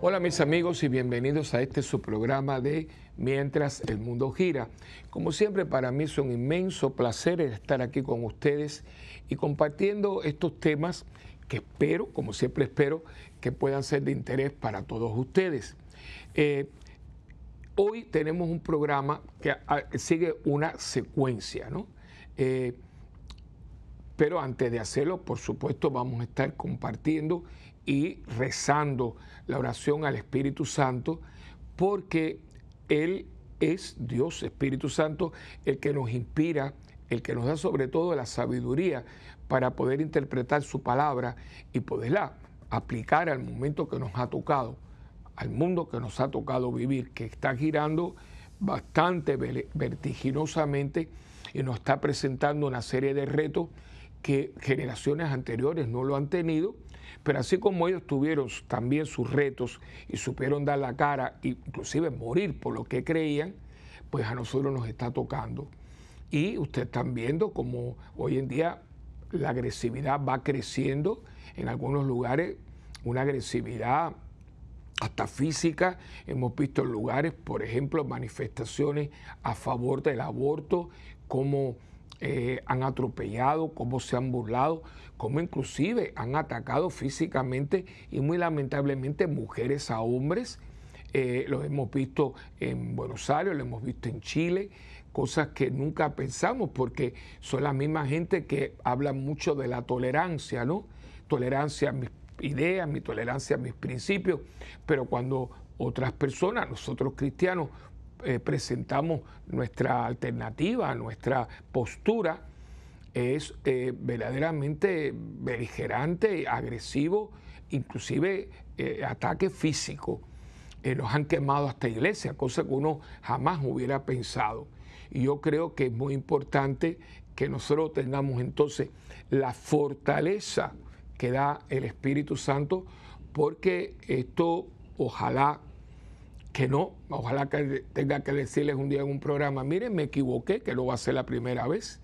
Hola mis amigos y bienvenidos a este su programa de Mientras el Mundo Gira. Como siempre para mí es un inmenso placer estar aquí con ustedes y compartiendo estos temas que espero, como siempre espero, que puedan ser de interés para todos ustedes. Eh, hoy tenemos un programa que ah, sigue una secuencia, ¿no? Eh, pero antes de hacerlo, por supuesto, vamos a estar compartiendo y rezando la oración al Espíritu Santo, porque Él es Dios Espíritu Santo el que nos inspira, el que nos da sobre todo la sabiduría para poder interpretar su palabra y poderla aplicar al momento que nos ha tocado, al mundo que nos ha tocado vivir, que está girando bastante vertiginosamente y nos está presentando una serie de retos que generaciones anteriores no lo han tenido pero así como ellos tuvieron también sus retos y supieron dar la cara, inclusive morir por lo que creían, pues a nosotros nos está tocando. Y ustedes están viendo como hoy en día la agresividad va creciendo, en algunos lugares una agresividad hasta física. Hemos visto en lugares, por ejemplo, manifestaciones a favor del aborto, cómo eh, han atropellado, cómo se han burlado, como inclusive han atacado físicamente y muy lamentablemente mujeres a hombres. Eh, lo hemos visto en Buenos Aires, lo hemos visto en Chile, cosas que nunca pensamos porque son la misma gente que habla mucho de la tolerancia, ¿no? Tolerancia a mis ideas, mi tolerancia a mis principios, pero cuando otras personas, nosotros cristianos, eh, presentamos nuestra alternativa, nuestra postura, es eh, verdaderamente beligerante, agresivo, inclusive eh, ataque físico. nos eh, han quemado hasta iglesia, cosa que uno jamás hubiera pensado. Y yo creo que es muy importante que nosotros tengamos entonces la fortaleza que da el Espíritu Santo, porque esto ojalá que no, ojalá que tenga que decirles un día en un programa, miren, me equivoqué, que lo va a ser la primera vez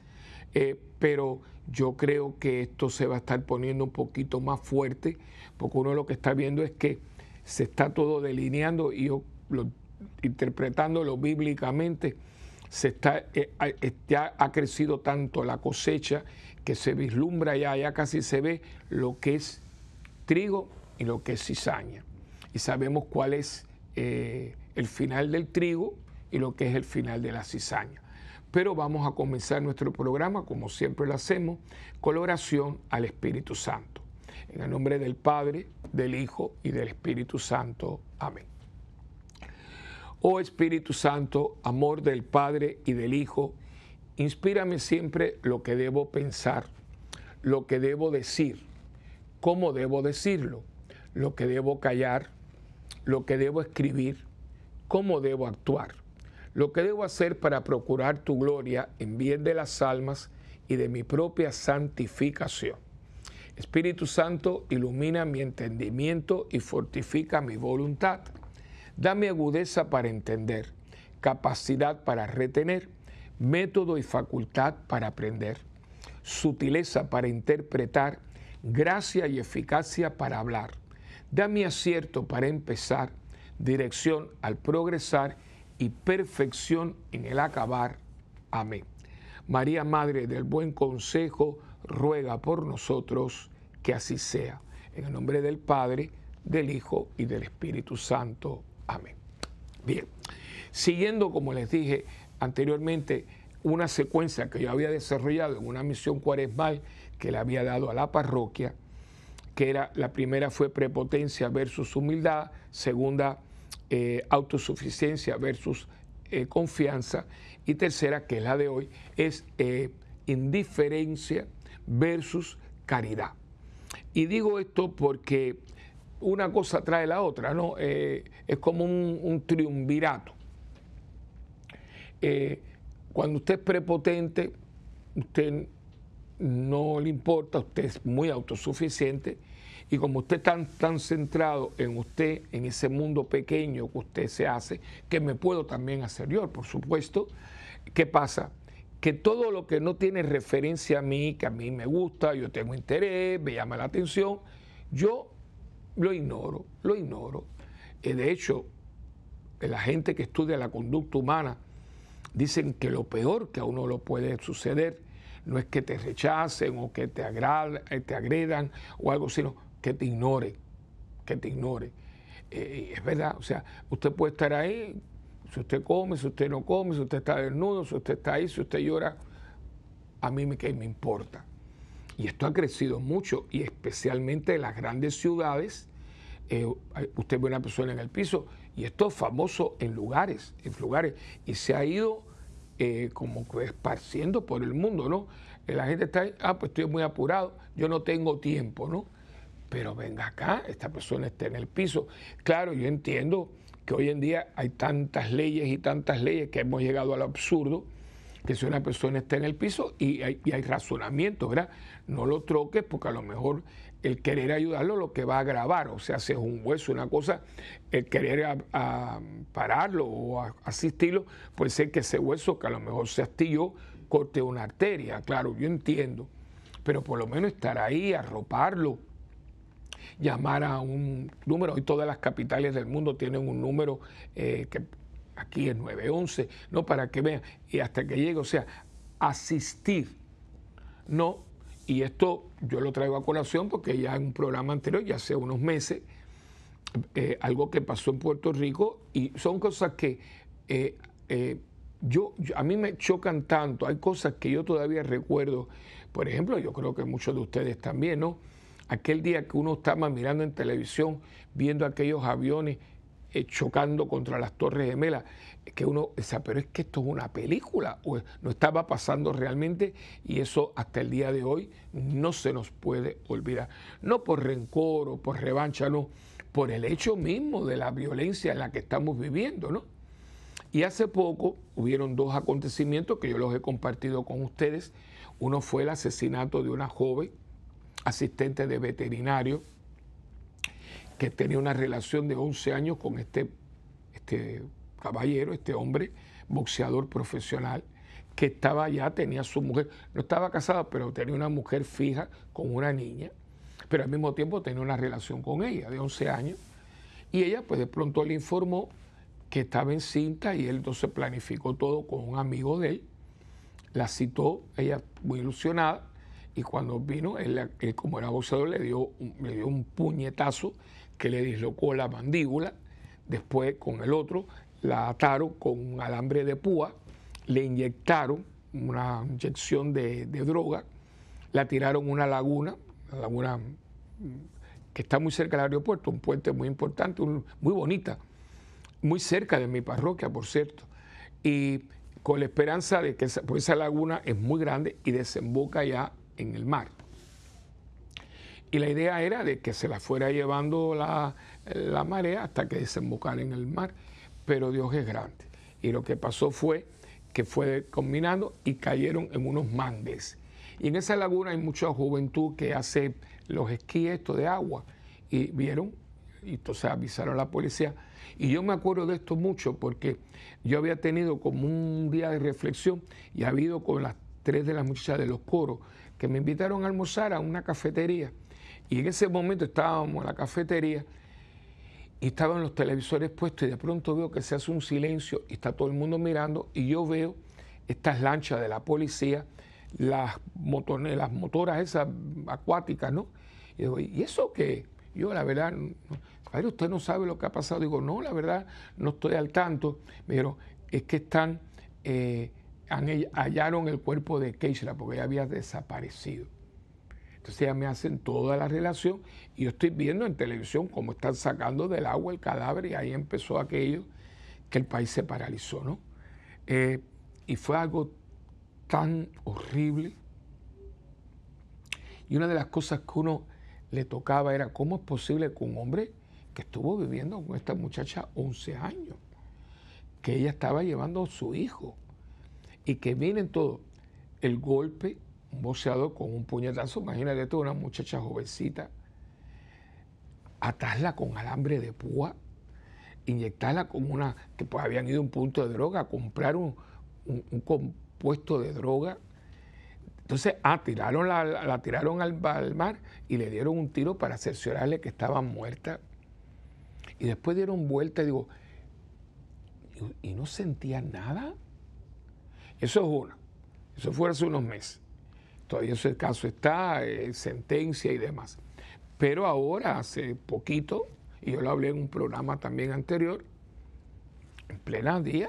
eh, pero yo creo que esto se va a estar poniendo un poquito más fuerte, porque uno lo que está viendo es que se está todo delineando y yo lo, interpretándolo bíblicamente, se está, eh, eh, ya ha crecido tanto la cosecha que se vislumbra ya, ya casi se ve lo que es trigo y lo que es cizaña. Y sabemos cuál es el final del trigo y lo que es el final de la cizaña. Pero vamos a comenzar nuestro programa, como siempre lo hacemos, con oración al Espíritu Santo. En el nombre del Padre, del Hijo y del Espíritu Santo. Amén. Oh Espíritu Santo, amor del Padre y del Hijo, inspírame siempre lo que debo pensar, lo que debo decir, cómo debo decirlo, lo que debo callar, lo que debo escribir, cómo debo actuar lo que debo hacer para procurar tu gloria en bien de las almas y de mi propia santificación. Espíritu Santo, ilumina mi entendimiento y fortifica mi voluntad. Dame agudeza para entender, capacidad para retener, método y facultad para aprender, sutileza para interpretar, gracia y eficacia para hablar. Dame acierto para empezar, dirección al progresar y perfección en el acabar. Amén. María, Madre del Buen Consejo, ruega por nosotros que así sea. En el nombre del Padre, del Hijo y del Espíritu Santo. Amén. Bien, siguiendo, como les dije anteriormente, una secuencia que yo había desarrollado en una misión cuaresmal que le había dado a la parroquia, que era la primera fue prepotencia versus humildad, segunda eh, autosuficiencia versus eh, confianza. Y tercera, que es la de hoy, es eh, indiferencia versus caridad. Y digo esto porque una cosa trae la otra, ¿no? es como un, un triunvirato. cuando usted es prepotente, usted no le importa, usted es muy autosuficiente y como usted está tan, centrado en usted, en ese mundo pequeño que usted se hace, que me puedo también hacer yo, por supuesto, ¿qué pasa? Que todo lo que no tiene referencia a mí, que a mí me gusta, yo tengo interés, me llama la atención, yo lo ignoro, lo ignoro. Eh, de hecho, eh, la gente que estudia la conducta humana dicen que lo peor que a uno lo puede suceder no es que te rechacen o que te, eh, te agredan o algo, sino que te ignore, que te ignore. Eh, es verdad, o sea, usted puede estar ahí, si usted come, si usted no come, si usted está desnudo, si usted está ahí, si usted llora, a mí me, que me importa. Y esto ha crecido mucho, y especialmente en las grandes ciudades. Eh, usted ve una persona en el piso, y esto es famoso en lugares, en lugares, y se ha ido eh, como que esparciendo por el mundo, ¿no? La gente está ahí, ah, pues estoy muy apurado, yo no tengo tiempo, ¿no? pero venga acá, esta persona está en el piso. Claro, yo entiendo que hoy en día hay tantas leyes y tantas leyes que hemos llegado al absurdo que si una persona está en el piso y hay, razonamiento, ¿verdad? No lo troques porque a lo mejor el querer ayudarlo lo que va a agravar, o sea, si es un hueso, una cosa, el querer pararlo o asistirlo, puede ser que ese hueso que a lo mejor se astilló corte una arteria, claro, yo entiendo, pero por lo menos estar ahí, arroparlo, llamar a un número. Hoy todas las capitales del mundo tienen un número eh, que aquí es 911, ¿no? Para que vean, y hasta que llegue, o sea, asistir, no. Y esto yo lo traigo a colación porque ya en un programa anterior, ya hace unos meses, eh, algo que pasó en Puerto Rico y son cosas que eh, yo, a mí me chocan tanto. Hay cosas que yo todavía recuerdo. Por ejemplo, yo creo que muchos de ustedes también, ¿no? aquel día que uno estaba mirando en televisión, viendo aquellos aviones eh, chocando contra las Torres Gemelas, que uno decía, pero es que esto es una película, o no estaba pasando realmente, y eso hasta el día de hoy no se nos puede olvidar. No por rencor o por revancha, no, por el hecho mismo de la violencia en la que estamos viviendo, ¿no? Y hace poco hubieron dos acontecimientos que yo los he compartido con ustedes. Uno fue el asesinato de una joven asistente de veterinario que tenía una relación de 11 años con este, este caballero, este hombre, boxeador profesional, que estaba allá, tenía su mujer, no estaba casada, pero tenía una mujer fija con una niña, pero al mismo tiempo tenía una relación con ella de 11 años. Y ella pues de pronto le informó que estaba EN CINTA y él entonces planificó todo con un amigo de él, la citó, ella muy ilusionada, y cuando vino, él, como era boxeador, le dio, un, puñetazo que le dislocó la mandíbula, después con el otro la ataron con un alambre de púa, le inyectaron una inyección de, droga, la tiraron a una laguna, una laguna mm, que está muy cerca del aeropuerto, un puente muy importante, muy bonita, muy cerca de mi parroquia, por cierto, y con la esperanza de que esa, esa laguna es muy grande y desemboca ya en el mar. Y la idea era de que se la fuera llevando la, la marea hasta que desembocara en el mar, pero Dios es grande. Y lo que pasó fue que fue combinando y cayeron en unos mangues Y en esa laguna hay mucha juventud que hace los esquíes de agua. Y vieron, y entonces avisaron a la policía. Y yo me acuerdo de esto mucho porque yo había tenido como un día de reflexión y ha habido con las tres de las muchachas de los coros que me invitaron a almorzar a una cafetería. Y en ese momento estábamos en la cafetería y estaban los televisores puestos y de pronto veo que se hace un silencio y está todo el mundo mirando y yo veo estas lanchas de la policía, las, motoras esas acuáticas, ¿no? Y digo, ¿y eso qué? Yo la verdad, usted no sabe lo que ha pasado. Digo, no, la verdad, no estoy al tanto. pero es que están... Eh, hallaron el cuerpo de Keishla porque ella había desaparecido. Entonces ella me hacen toda la relación y yo estoy viendo en televisión cómo están sacando del agua el cadáver y ahí empezó aquello que el país se paralizó, ¿no? Eh, y fue algo tan horrible. Y una de las cosas que uno le tocaba era cómo es posible que un hombre que estuvo viviendo con esta muchacha 11 años, que ella estaba llevando a su hijo, y que miren todo. El golpe, un boceado con un puñetazo, imagínate tú, una muchacha jovencita, atarla con alambre de púa, inyectarla con una, que pues habían ido a un punto de droga, a comprar un, compuesto de droga. Entonces, ah, la, tiraron al, mar y le dieron un tiro para cerciorarle que estaba muerta. Y después dieron vuelta y digo, y no sentía nada. Eso es una. Eso fue hace unos meses. Todavía ese caso está, eh, sentencia y demás. Pero ahora, hace poquito, y yo lo hablé en un programa también anterior, en plena día,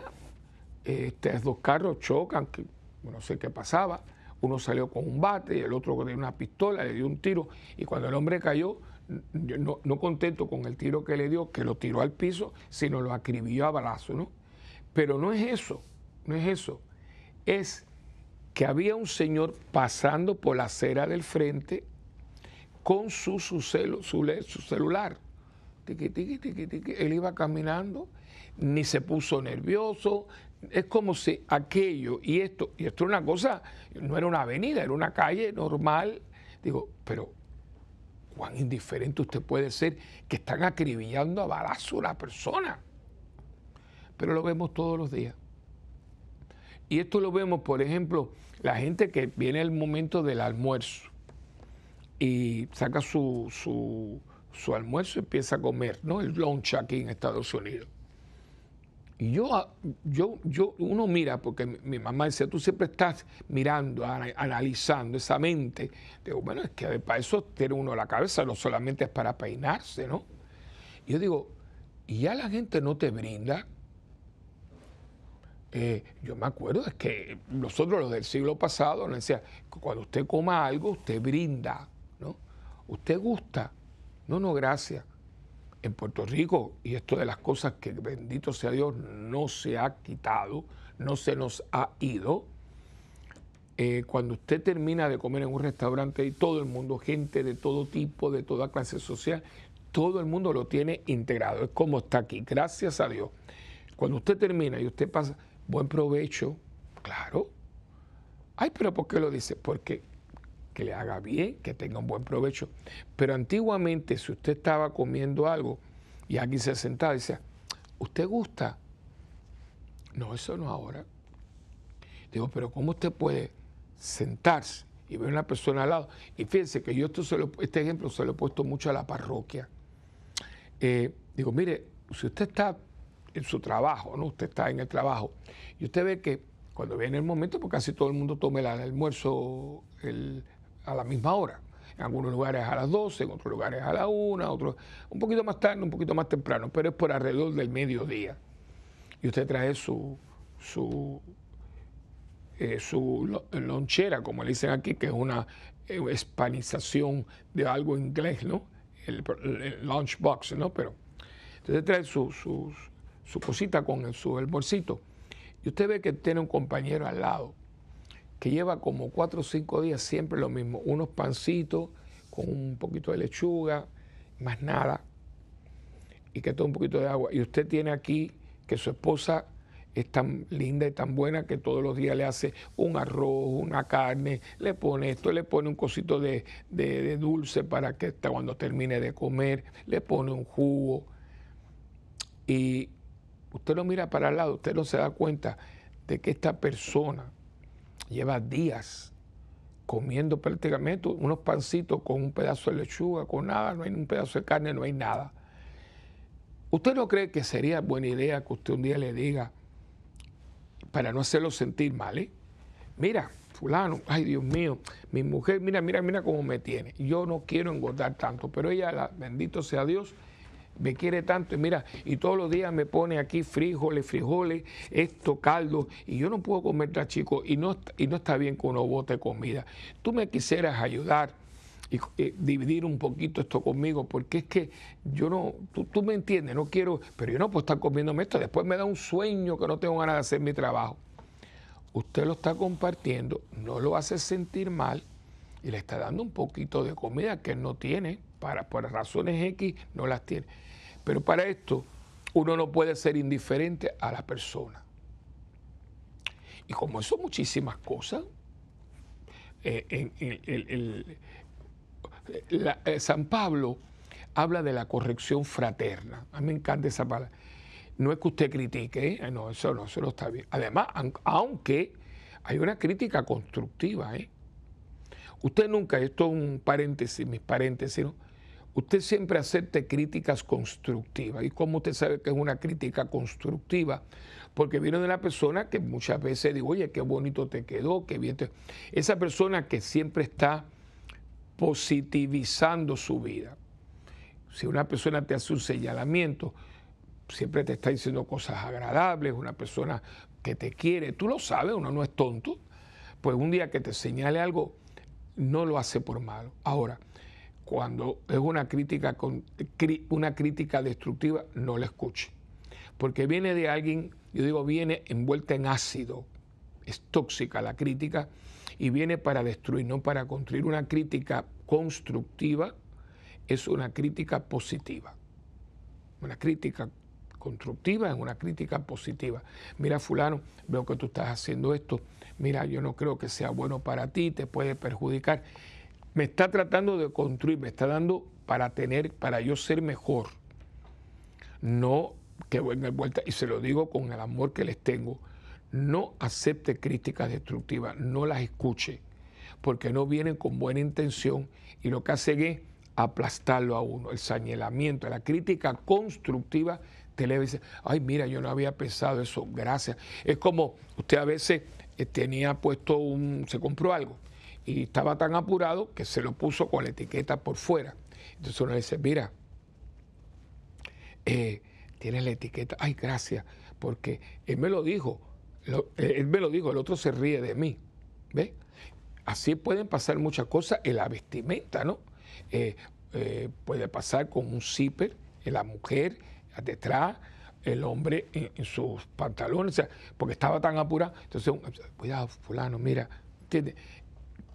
estos dos carros chocan, que no sé qué pasaba. Uno salió con un bate, el otro con una pistola, le dio un tiro. Y cuando el hombre cayó, no, contento con el tiro que le dio, que lo tiró al piso, sino lo acribilló a balazo, ¿no? Pero no es eso, no es eso es que había un señor pasando por la acera del frente con su, su, su, celular. Tiqui, Él iba caminando, ni se puso nervioso. Es como si aquello y esto, y esto era una cosa, no era una avenida, era una calle normal. Digo, pero cuán indiferente usted puede ser que están acribillando a balazo a persona. Pero lo vemos todos los días. Y esto lo vemos, por ejemplo, la gente que viene al momento del almuerzo y saca su, almuerzo y empieza a comer, ¿no? El lunch aquí en Estados Unidos. Y yo, ah, yo, yo, uno mira, porque mi mamá decía, tú siempre estás mirando, analizando esa mente. Digo, bueno, es que para eso tiene uno la cabeza, no solamente es para peinarse, ¿no? yo digo, y ya la gente no te brinda eh, yo me acuerdo es que nosotros, los del siglo pasado, nos decían, cuando usted coma algo, usted brinda, ¿no? Usted gusta. No, no, gracias. En Puerto Rico, y esto de las cosas que bendito sea Dios, no se ha quitado, no se nos ha ido. Eh, cuando usted termina de comer en un restaurante y todo el mundo, gente de todo tipo, de toda clase social, todo el mundo lo tiene integrado. Es como está aquí, gracias a Dios. Cuando usted termina y usted pasa, buen provecho, claro. Ay, pero ¿por qué lo dice? Porque que le haga bien, que tenga un buen provecho. Pero antiguamente, si usted estaba comiendo algo y alguien se sentaba y decía, ¿usted gusta? No, eso no ahora. Digo, pero ¿cómo usted puede sentarse y ver a una persona al lado? Y fíjense que yo esto solo, este ejemplo se lo he puesto mucho a la parroquia. Eh, digo, mire, si usted está en su trabajo, ¿no? Usted está en el trabajo y usted ve que cuando viene el momento, porque casi todo el mundo toma el almuerzo a la misma hora. En algunos lugares a las 12, en otros lugares a la 1, otros un poquito más tarde, un poquito más temprano, pero es por alrededor del mediodía. Y usted trae su, su, eh, su lonchera, como le dicen aquí, que es una eh, hispanización de algo inglés, ¿no? El, lunchbox, ¿no? Pero entonces trae sus su cosita con el, el bolsito, y usted ve que tiene un compañero al lado que lleva como cuatro o cinco días siempre lo mismo, unos pancitos con un poquito de lechuga, más nada, y que todo un poquito de agua. Y usted tiene aquí que su esposa es tan linda y tan buena que todos los días le hace un arroz, una carne, le pone esto, le pone un cosito de, dulce para que cuando termine de comer, le pone un jugo. Y usted lo mira para el lado, usted no se da cuenta de que esta persona lleva días comiendo prácticamente unos pancitos con un pedazo de lechuga, con nada, no hay un pedazo de carne, no hay nada. ¿Usted no cree que sería buena idea que usted un día le diga, para no hacerlo sentir mal, ¿eh? mira, fulano, ay Dios mío, mi mujer, mira, mira, mira cómo me tiene. Yo no quiero engordar tanto, pero ella, bendito sea Dios, me quiere tanto y mira, y todos los días me pone aquí frijoles, frijoles, esto, caldo, y yo no puedo comer tan chico y no, y no está bien con uno bote comida. Tú me quisieras ayudar y eh, dividir un poquito esto conmigo, porque es que yo no, tú, tú, me entiendes, no quiero, pero yo no puedo estar comiéndome esto, después me da un sueño que no tengo ganas de hacer mi trabajo. Usted lo está compartiendo, no lo hace sentir mal y le está dando un poquito de comida que él no tiene para, por razones X no las tiene. Pero para esto uno no puede ser indiferente a la persona. Y como son muchísimas cosas, eh, eh, eh, San Pablo habla de la corrección fraterna. A mí me encanta esa palabra. No es que usted critique, no, eso no, eso está bien. Además, aunque hay una crítica constructiva, ¿eh? Usted nunca, esto es un paréntesis, mis paréntesis, ¿no? usted siempre acepte críticas constructivas. ¿Y cómo usted sabe que es una crítica constructiva? Porque viene de una persona que muchas veces digo, oye, qué bonito te quedó, qué bien te... Esa persona que siempre está positivizando su vida. Si una persona te hace un señalamiento, siempre te está diciendo cosas agradables, una persona que te quiere, tú lo sabes, uno no es tonto, pues un día que te señale algo, no lo hace por malo. Ahora, cuando es una crítica, con, una crítica destructiva, no la escuche. Porque viene de alguien, yo digo, viene envuelta en ácido, es tóxica la crítica y viene para destruir, no para construir. Una crítica constructiva es una crítica positiva. Una crítica constructiva es una crítica positiva. Mira, fulano, veo que tú estás haciendo esto, mira, yo no creo que sea bueno para ti, te puede perjudicar me está tratando de construir, me está dando para tener, para yo ser mejor. No que venga vuelta, y se lo digo con el amor que les tengo, no acepte críticas destructivas, no las escuche, porque no vienen con buena intención y lo que hace es aplastarlo a uno, el señalamiento, la crítica constructiva te le dice, ay mira, yo no había pensado eso, gracias. Es como usted a veces eh, tenía puesto un, se compró algo y estaba tan apurado que se lo puso con la etiqueta por fuera. Entonces uno dice, mira, tiene eh, tienes la etiqueta, ay, gracias, porque él me lo dijo, eh, él me lo dijo, el otro se ríe de mí. ¿Ves? Así pueden pasar muchas cosas en la vestimenta, ¿no? Eh, puede pasar con un zipper, en la mujer detrás, el hombre en, en sus pantalones, o sea, porque estaba tan apurado. Entonces, cuidado, fulano, mira, ¿entiendes?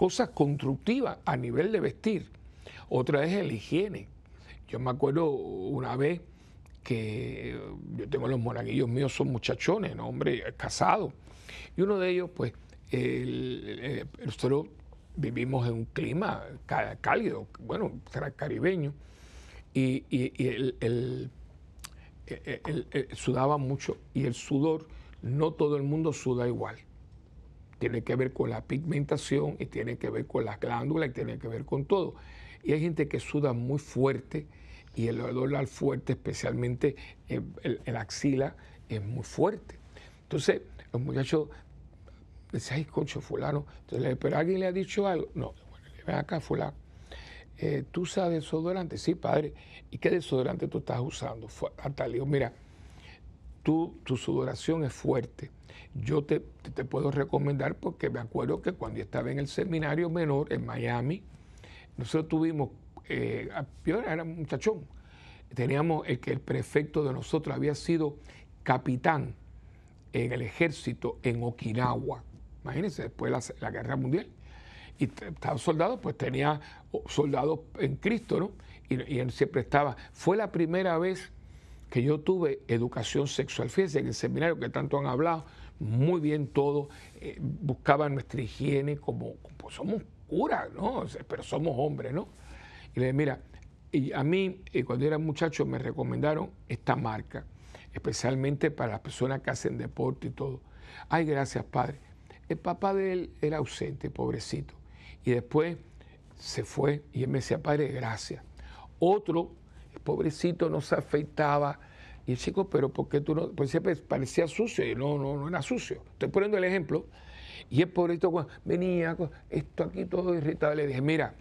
cosas constructivas a nivel de vestir. Otra es el higiene. Yo me acuerdo una vez que eh, yo tengo los moraguillos míos, son muchachones, ¿no? hombre, eh, casado. Y uno de ellos, pues, eh, nosotros vivimos en un clima cálido, bueno, caribeño, y, él sudaba mucho, y el sudor, no todo el mundo suda igual tiene que ver con la pigmentación y tiene que ver con las glándulas y tiene que ver con todo. Y hay gente que suda muy fuerte y el dolor al fuerte, especialmente eh, el, axila, es muy fuerte. Entonces, los muchachos dicen, ay, concho, fulano. Entonces, pero alguien le ha dicho algo. No, bueno, ven acá, fulano. Eh, ¿Tú usas desodorante? Sí, padre. ¿Y qué desodorante tú estás usando? hasta mira, tu sudoración es fuerte. Yo te, puedo recomendar porque me acuerdo que cuando estaba en el seminario menor en Miami, nosotros tuvimos, yo eh, era un muchachón, teníamos el que el prefecto de nosotros había sido capitán en el ejército en Okinawa. Imagínense, después de la, guerra mundial. Y estaba soldado, pues tenía soldados en Cristo, ¿no? Y, y él siempre estaba. Fue la primera vez que yo tuve educación sexual. Fíjense en el seminario que tanto han hablado, muy bien todo, eh, buscaban nuestra higiene como, somos curas, ¿no? Pero somos hombres, ¿no? Y le dije, mira, y a mí eh, cuando era muchacho me recomendaron esta marca, especialmente para las personas que hacen deporte y todo. Ay, gracias, padre. El papá de él era ausente, pobrecito. Y después se fue y él me decía, padre, gracias. Otro pobrecito, no se afeitaba. Y el chico, pero ¿por qué tú no? Pues siempre parecía sucio, y no, no, no era sucio. Estoy poniendo el ejemplo. Y el pobrecito venía, esto aquí todo irritable, le dije, mira,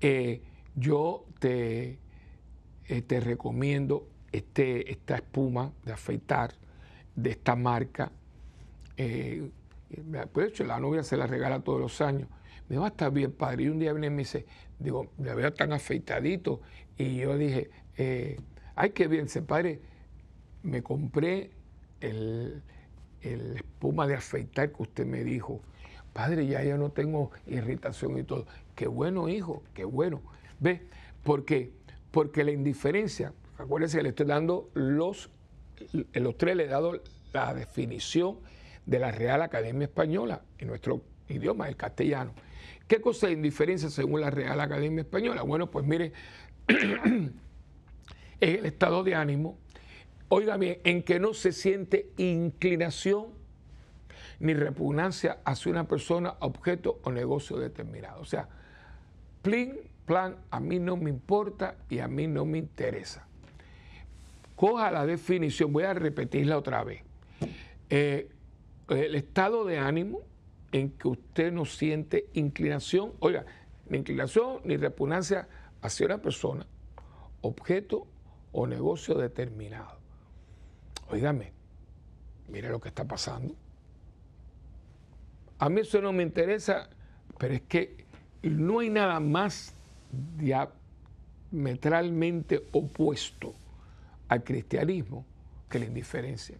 eh, yo te, eh, te recomiendo este, esta espuma de afeitar de esta marca. de eh, hecho, la novia se la regala todos los años. Me va a estar bien padre. Y un día viene y me dice, digo, me veo tan afeitadito. Y yo dije, eh, ay, qué bien, se padre. Me compré el, espuma de afeitar que usted me dijo. Padre, ya ya no tengo irritación y todo. Qué bueno, hijo, qué bueno. ¿Ves? ¿Por qué? Porque la indiferencia, acuérdense le estoy dando los, los tres le he dado la definición de la Real Academia Española en nuestro idioma, el castellano. ¿Qué cosa indiferencia según la Real Academia Española? Bueno, pues mire, es el estado de ánimo, oiga bien, en que no se siente inclinación ni repugnancia hacia una persona, objeto o negocio determinado. O sea, plin, plan, a mí no me importa y a mí no me interesa. Coja la definición, voy a repetirla otra vez. Eh, el estado de ánimo en que usted no siente inclinación, oiga, ni inclinación ni repugnancia hacia una persona, objeto o negocio determinado. Óigame, mire lo que está pasando. A mí eso no me interesa, pero es que no hay nada más diametralmente opuesto al cristianismo que la indiferencia.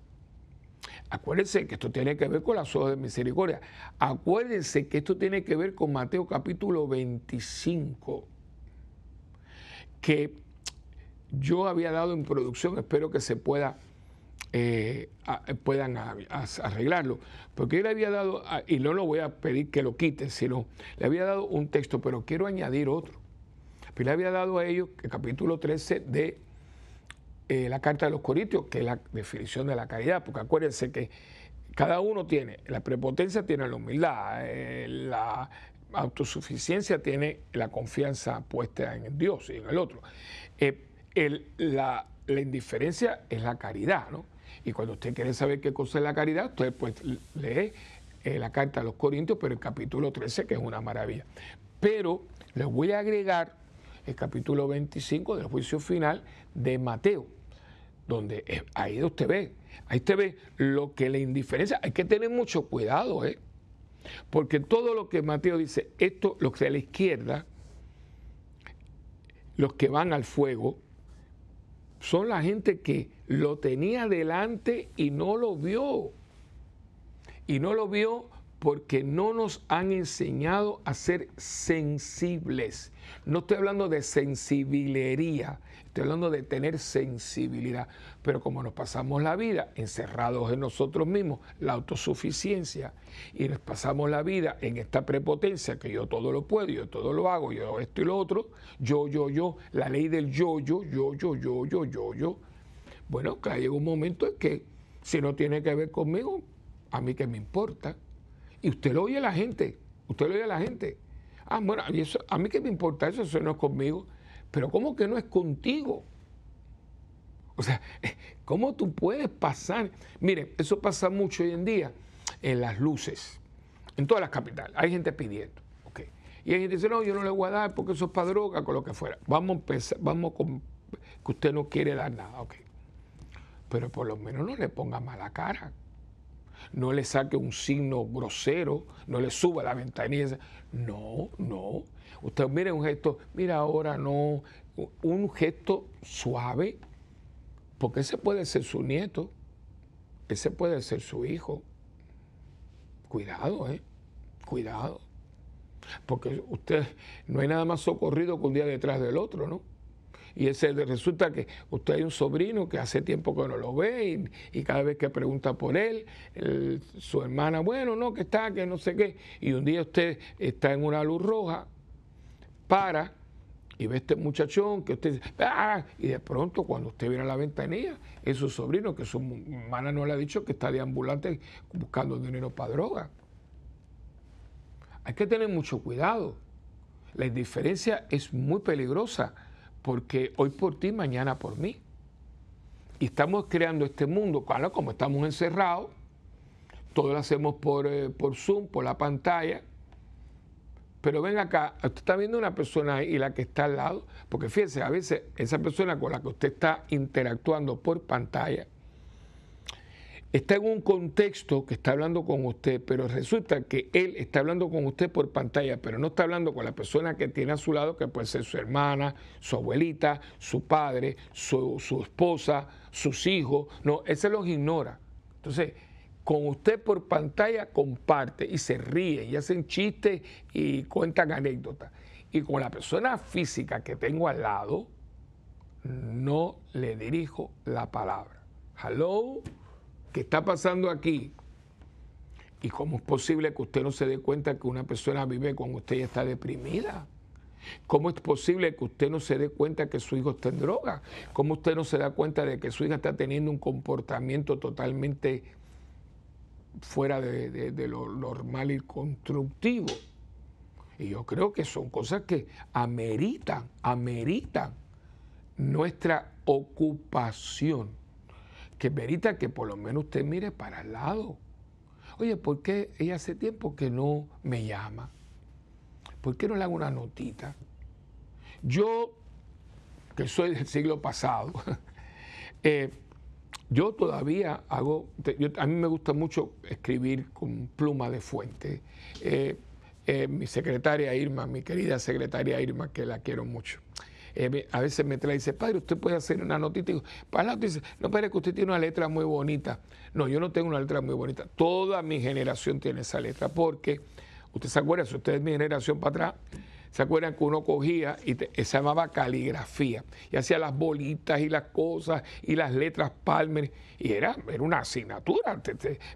Acuérdense que esto tiene que ver con las hojas de misericordia. Acuérdense que esto tiene que ver con Mateo capítulo 25, que yo había dado en producción, espero que se pueda, eh, puedan arreglarlo, porque yo le había dado, ah, y no lo voy a pedir que lo quite, sino le había dado un texto, pero quiero añadir otro. Pero le había dado a ellos el capítulo 13 de eh, la Carta de los Corintios, que es la definición de la caridad, porque acuérdense que cada uno tiene, la prepotencia tiene la humildad, eh, la autosuficiencia tiene la confianza puesta en Dios y en el otro. Eh, la, indiferencia es la caridad, ¿no? Y cuando usted quiere saber qué cosa es la caridad, usted pues lee la carta de los Corintios, pero el capítulo 13, que es una maravilla. Pero les voy a agregar el capítulo 25 del juicio final de Mateo, donde eh, ahí usted ve, ahí usted ve lo que la indiferencia, hay que tener mucho cuidado, ¿eh? porque todo lo que Mateo dice, esto, los de la izquierda, los que van al fuego, son la gente que lo tenía delante y no lo vio. Y no lo vio porque no nos han enseñado a ser sensibles. No estoy hablando de sensibilería, estoy hablando de tener sensibilidad. Pero como nos pasamos la vida encerrados en nosotros mismos, la autosuficiencia, y nos pasamos la vida en esta prepotencia que yo todo lo puedo, yo todo lo hago, yo esto y lo otro, yo, yo, yo, la ley del yo, yo, yo, yo, yo, yo, yo, yo. Bueno, claro, llega un momento en que si no tiene que ver conmigo, a mí que me importa. Y usted lo oye a la gente, usted lo oye a la gente. Ah, bueno, a mí, eso, qué me importa eso, eso no es conmigo. Pero ¿cómo que no es contigo? O sea, ¿cómo tú puedes pasar? Mire, eso pasa mucho hoy en día en las luces, en todas las capitales. Hay gente pidiendo. ¿ok? Y hay gente dice, no, yo no le voy a dar porque eso es para droga, con lo que fuera. Vamos a empezar, vamos con que usted no quiere dar nada. ¿ok? Pero por lo menos no le ponga mala cara no le saque un signo grosero, no le suba la ventanilla. No, no. Usted mire un gesto, mira ahora no, un gesto suave, porque ese puede ser su nieto, ese puede ser su hijo. Cuidado, ¿eh? Cuidado. Porque usted no hay nada más socorrido que un día detrás del otro, ¿no? y ese, resulta que usted hay un sobrino que hace tiempo que no lo ve y, cada vez que pregunta por él, su hermana, bueno, no, que está, que no sé qué, y un día usted está en una luz roja, para y ve este muchachón que usted dice, ¡ah! y de pronto cuando usted viene a la ventanilla, es su sobrino, que su hermana no le ha dicho que está de ambulante buscando dinero para droga. Hay que tener mucho cuidado. La indiferencia es muy peligrosa porque hoy por ti, mañana por mí. Y estamos creando este mundo, claro, como estamos encerrados, todo lo hacemos por, eh, Zoom, por la pantalla. Pero ven acá, usted está viendo una persona y la que está al lado, porque fíjese, a veces esa persona con la que usted está interactuando por pantalla está en un contexto que está hablando con usted, pero resulta que él está hablando con usted por pantalla, pero no está hablando con la persona que tiene a su lado, que puede ser su hermana, su abuelita, su padre, su, esposa, sus hijos. No, él se los ignora. Entonces, con usted por pantalla comparte y se ríe y hacen chistes y cuentan anécdotas. Y con la persona física que tengo al lado, no le dirijo la palabra. Hello. ¿Qué está pasando aquí y cómo es posible que usted no se dé cuenta que una persona vive con usted y está deprimida. ¿Cómo es posible que usted no se dé cuenta que su hijo está en droga? ¿Cómo usted no se da cuenta de que su hija está teniendo un comportamiento totalmente fuera de lo normal y constructivo? Y yo creo que son cosas que ameritan, ameritan nuestra ocupación que merita que por lo menos usted mire para el lado. Oye, ¿por qué ella hace tiempo que no me llama? ¿Por qué no le hago una notita? Yo, que soy del siglo pasado, eh, yo todavía hago, a mí me gusta mucho escribir con pluma de fuente. Eh, eh, mi secretaria Irma, mi querida secretaria Irma, que la quiero mucho. Eh, a veces me trae y dice, padre, usted puede hacer una notita. Y digo, para dice, no, padre, que usted tiene una letra muy bonita. No, yo no tengo una letra muy bonita. Toda mi generación tiene esa letra, porque, usted se acuerda, si usted es mi generación para atrás, ¿Se acuerdan que uno cogía y eh, se llamaba caligrafía? Y hacía las bolitas y las cosas y las letras Palmer. Y era, era una asignatura.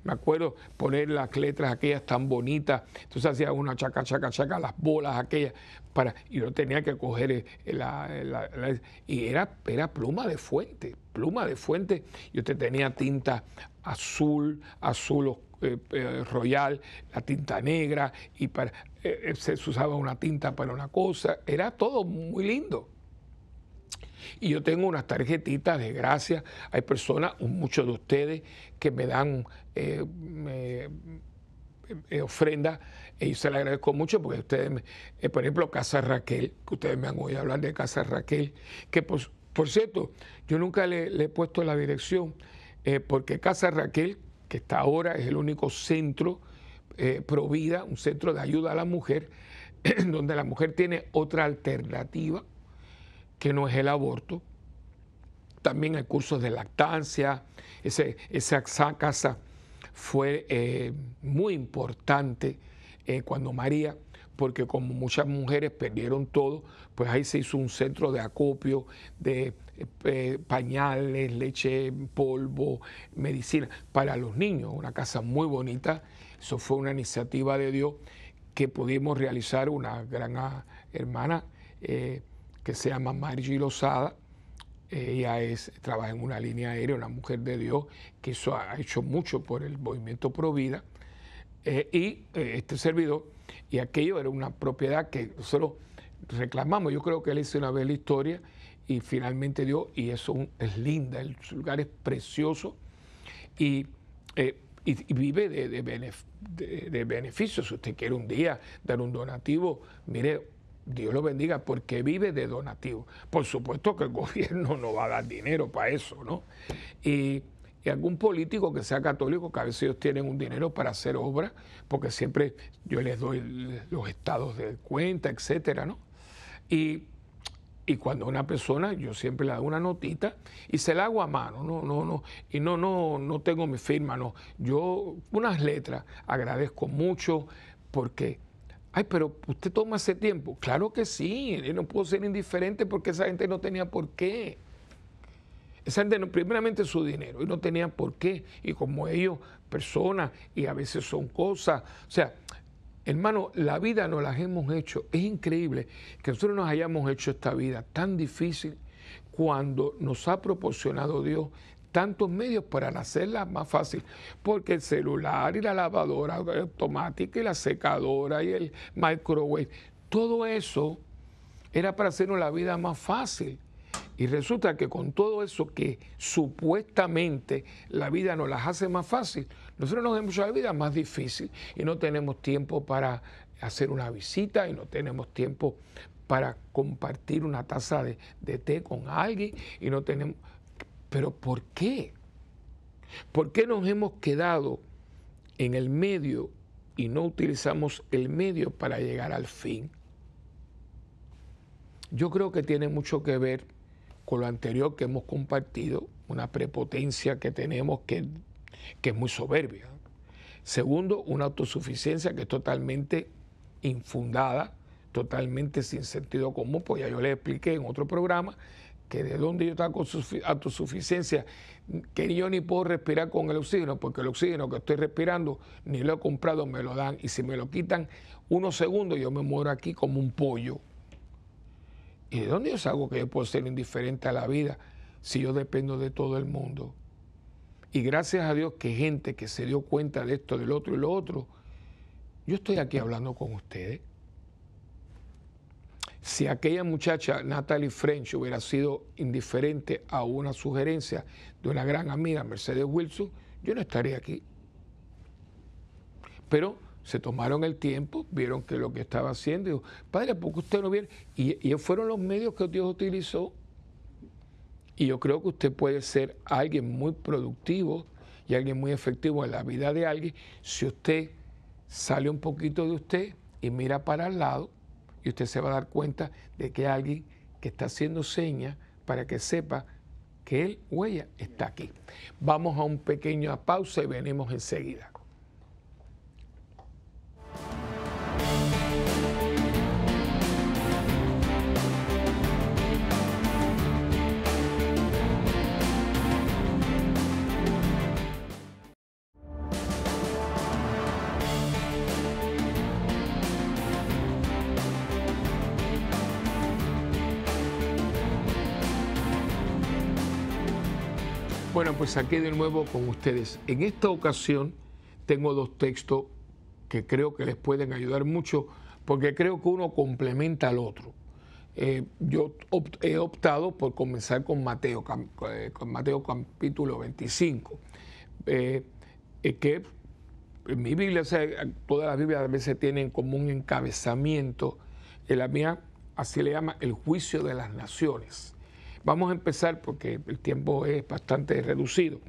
me acuerdo poner las letras aquellas tan bonitas. Entonces hacía una chaca, chaca, chaca, las bolas aquellas. Para, y yo tenía que coger eh, la, y era, era pluma de fuente, pluma de fuente. Y usted tenía tinta azul, azul oscuro eh, eh, royal, la tinta negra, y para, eh, se usaba una tinta para una cosa, era todo muy lindo. Y yo tengo unas tarjetitas de gracias Hay personas, muchos de ustedes, que me dan ofrenda y se las agradezco mucho porque ustedes, por ejemplo, Casa Raquel, que ustedes me han oído hablar de Casa Raquel, que por, por cierto, yo nunca le, he puesto la dirección porque Casa Raquel que está ahora es el único centro eh, pro vida, un centro de ayuda a la mujer, donde la mujer tiene otra alternativa que no es el aborto. También hay cursos de lactancia, ese, esa casa fue eh, muy importante eh, cuando María, porque como muchas mujeres perdieron todo, pues ahí se hizo un centro de acopio, de eh, pañales, leche polvo, medicina para los niños. Una casa muy bonita. Eso fue una iniciativa de Dios que pudimos realizar una gran ah, hermana eh, que se llama Margie Lozada. Ella es, trabaja en una línea aérea, una mujer de Dios que eso ha hecho mucho por el movimiento Pro Vida. Eh, y este servidor, y aquello era una propiedad que nosotros reclamamos. Yo creo que él hizo una vez la historia y finalmente dio, y eso es linda, el lugar es precioso y, eh, vive de, de, beneficios. Si usted quiere un día dar un donativo, mire, Dios lo bendiga porque vive de donativo. Por supuesto que el gobierno no va a dar dinero para eso, ¿no? Y, y algún político que sea católico, que a veces ellos tienen un dinero para hacer obra, porque siempre yo les doy los estados de cuenta, etcétera, ¿no? Y y cuando una persona, yo siempre le hago una notita y se la hago a mano, no, no, no, y no, no, no tengo mi firma, no. Yo, unas letras, agradezco mucho porque Ay, pero usted toma ese tiempo. Claro que sí, yo no puedo ser indiferente porque esa gente no tenía por qué. Esa gente, primeramente, su dinero y no tenía por qué. Y como ellos, personas, y a veces son cosas. O sea, Hermano, la vida nos la hemos hecho. Es increíble que nosotros nos hayamos hecho esta vida tan difícil cuando nos ha proporcionado Dios tantos medios para hacerla más fácil, porque el celular y la lavadora automática y la secadora y el microwave, todo eso era para hacernos la vida más fácil. Y resulta que con todo eso que supuestamente la vida nos las hace más fácil, nosotros nos hemos hecho la vida más difícil y no tenemos tiempo para hacer una visita y no tenemos tiempo para compartir una taza de, de té con alguien y no tenemos... Pero ¿por qué? ¿Por qué nos hemos quedado en el medio y no utilizamos el medio para llegar al fin? Yo creo que tiene mucho que ver con lo anterior que hemos compartido, una prepotencia que tenemos que que es muy soberbia. Segundo, una autosuficiencia que es totalmente infundada, totalmente sin sentido común, pues ya yo le expliqué en otro programa que de dónde yo estaba con autosuficiencia, que yo ni puedo respirar con el oxígeno, porque el oxígeno que estoy respirando ni lo he comprado, me lo dan, y si me lo quitan unos segundos, yo me muero aquí como un pollo. ¿Y de dónde yo salgo que yo puedo ser indiferente a la vida si yo dependo de todo el mundo? Y gracias a Dios que gente que se dio cuenta de esto, del otro y lo otro, yo estoy aquí hablando con ustedes. Si aquella muchacha, Natalie French, hubiera sido indiferente a una sugerencia de una gran amiga, Mercedes Wilson, yo no estaría aquí. Pero se tomaron el tiempo, vieron que lo que estaba haciendo, dijo, padre, ¿por usted no viene? y fueron los medios que Dios utilizó y yo creo que usted puede ser alguien muy productivo y alguien muy efectivo en la vida de alguien si usted sale un poquito de usted y mira para el lado y usted se va a dar cuenta de que alguien que está haciendo señas para que sepa que él huella está aquí. Vamos a una pequeña pausa y venimos enseguida. Bueno, pues aquí de nuevo con ustedes. En esta ocasión tengo dos textos que creo que les pueden ayudar mucho porque creo que uno complementa al otro. Eh, yo he optado por comenzar con Mateo, eh, con Mateo capítulo 25, eh, eh, que en mi Biblia, o sea, todas las Biblias a veces tienen como un encabezamiento, en la mía así le llama el juicio de las naciones. Vamos a empezar porque el tiempo es bastante reducido.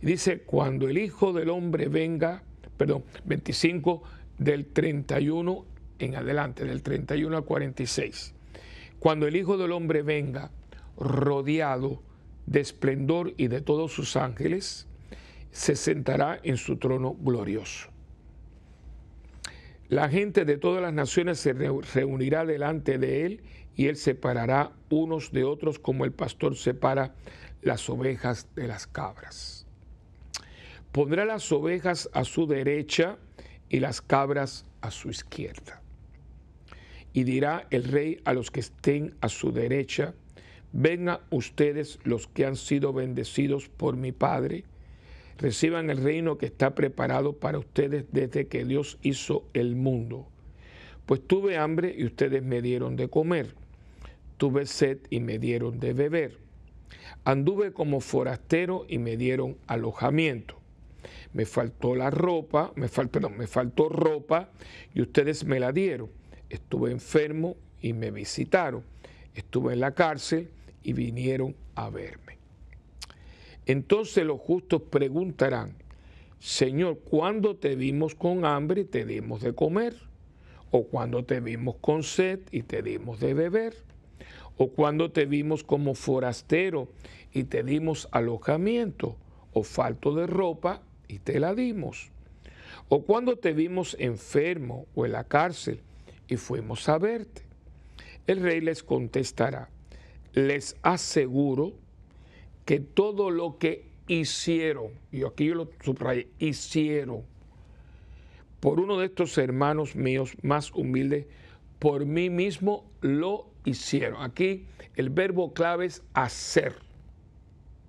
Dice, cuando el Hijo del Hombre venga, perdón, 25 del 31 en adelante, del 31 al 46. Cuando el Hijo del Hombre venga rodeado de esplendor y de todos sus ángeles, se sentará en su trono glorioso. La gente de todas las naciones se reunirá delante de él y él separará unos de otros como el pastor separa las ovejas de las cabras. Pondrá las ovejas a su derecha y las cabras a su izquierda. Y dirá el rey a los que estén a su derecha, vengan ustedes los que han sido bendecidos por mi Padre, reciban el reino que está preparado para ustedes desde que Dios hizo el mundo. Pues tuve hambre y ustedes me dieron de comer tuve sed y me dieron de beber. Anduve como forastero y me dieron alojamiento. Me faltó la ropa, me me faltó ropa y ustedes me la dieron. Estuve enfermo y me visitaron. Estuve en la cárcel y vinieron a verme. Entonces los justos preguntarán, Señor, ¿cuándo te vimos con hambre y te dimos de comer? ¿O cuándo te vimos con sed y te dimos de beber? o cuando te vimos como forastero y te dimos alojamiento, o falto de ropa y te la dimos, o cuando te vimos enfermo o en la cárcel y fuimos a verte. El rey les contestará, les aseguro que todo lo que hicieron, y aquí yo lo subrayé, hicieron por uno de estos hermanos míos más humildes, por mí mismo lo Aquí el verbo clave es hacer,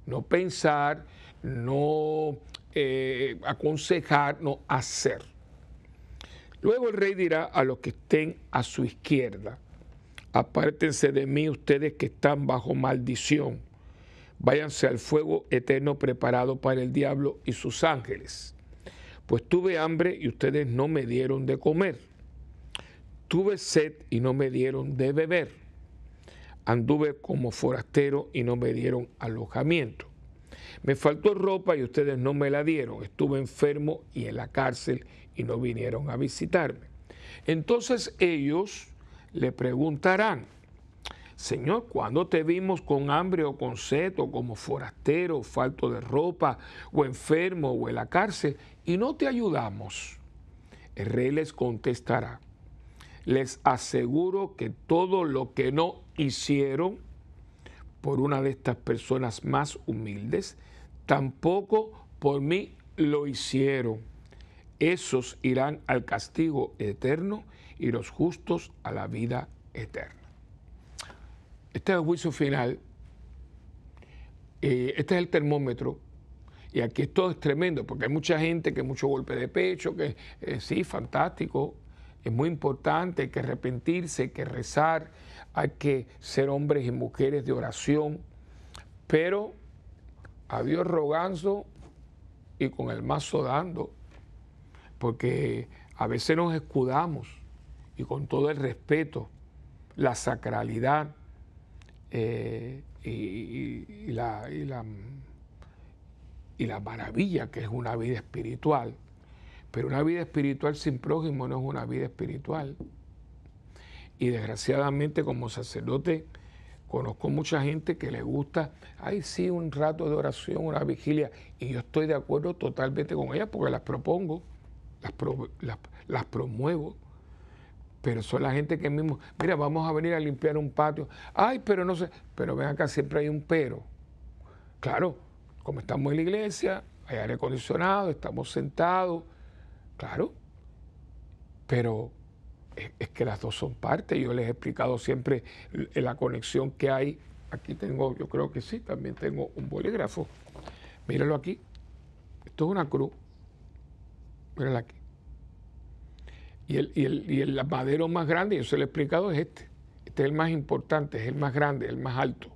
no pensar, no eh, aconsejar, no hacer. Luego el rey dirá a los que estén a su izquierda, apártense de mí ustedes que están bajo maldición, váyanse al fuego eterno preparado para el diablo y sus ángeles, pues tuve hambre y ustedes no me dieron de comer, tuve sed y no me dieron de beber, Anduve como forastero y no me dieron alojamiento. Me faltó ropa y ustedes no me la dieron. Estuve enfermo y en la cárcel y no vinieron a visitarme. Entonces ellos le preguntarán, Señor, ¿cuándo te vimos con hambre o con sed o como forastero, falto de ropa o enfermo o en la cárcel y no te ayudamos? El rey les contestará, les aseguro que todo lo que no hicieron por una de estas personas más humildes, tampoco por mí lo hicieron. Esos irán al castigo eterno y los justos a la vida eterna. Este es el juicio final, eh, este es el termómetro, y aquí todo es tremendo, porque hay mucha gente que mucho golpe de pecho, que eh, sí, fantástico, es muy importante, hay que arrepentirse, hay que rezar, hay que ser hombres y mujeres de oración, pero a Dios rogando y con el mazo dando, porque a veces nos escudamos y con todo el respeto, la sacralidad eh, la, y, la, y la maravilla que es una vida espiritual. Pero una vida espiritual sin prójimo no es una vida espiritual. Y desgraciadamente como sacerdote conozco mucha gente que le gusta, ay sí, un rato de oración, una vigilia, y yo estoy de acuerdo totalmente con ella porque las propongo, las, promuevo, pero son la gente que mismo, mira, vamos a venir a limpiar un patio, ay, pero no sé, pero ven acá, siempre hay un pero. Claro, como estamos en la iglesia, hay aire acondicionado, estamos sentados, claro, pero es, que las dos son parte. Yo les he explicado siempre eh, la conexión que hay. Aquí tengo, yo creo que sí, también tengo un bolígrafo. Míralo aquí. Esto es una cruz. Mírala aquí. Y el, y el madero más grande, yo se lo he explicado, es este. Este es el más importante, es el más grande, el más alto.